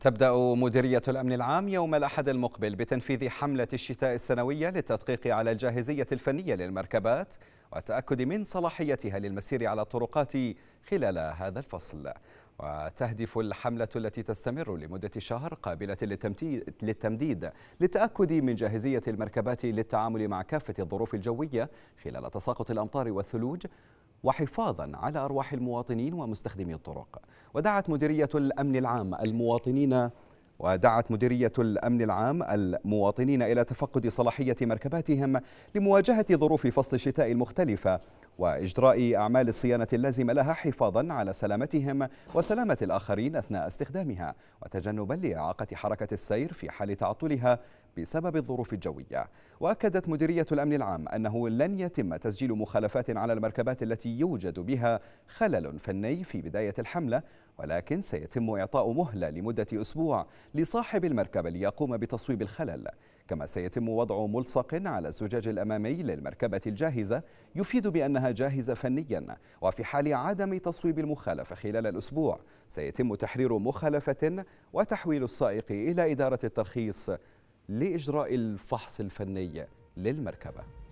تبدأ مديرية الأمن العام يوم الأحد المقبل بتنفيذ حملة الشتاء السنوية للتدقيق على الجاهزية الفنية للمركبات والتأكد من صلاحيتها للمسير على الطرقات خلال هذا الفصل وتهدف الحملة التي تستمر لمدة شهر قابلة للتمديد للتأكد من جاهزية المركبات للتعامل مع كافة الظروف الجوية خلال تساقط الأمطار والثلوج وحفاظا على أرواح المواطنين ومستخدمي الطرق ودعت مديرية الأمن العام المواطنين ودعت مديرية الأمن العام المواطنين إلى تفقد صلاحية مركباتهم لمواجهة ظروف فصل الشتاء المختلفة وإجراء أعمال الصيانة اللازمة لها حفاظا على سلامتهم وسلامة الآخرين أثناء استخدامها وتجنبا لإعاقة حركة السير في حال تعطلها بسبب الظروف الجوية وأكدت مديرية الأمن العام أنه لن يتم تسجيل مخالفات على المركبات التي يوجد بها خلل فني في بداية الحملة ولكن سيتم إعطاء مهلة لمدة أسبوع لصاحب المركبة ليقوم بتصويب الخلل كما سيتم وضع ملصق على الزجاج الأمامي للمركبة الجاهزة يفيد بأنها جاهزة فنيا وفي حال عدم تصويب المخالفة خلال الأسبوع سيتم تحرير مخالفة وتحويل السائق إلى إدارة الترخيص لإجراء الفحص الفني للمركبة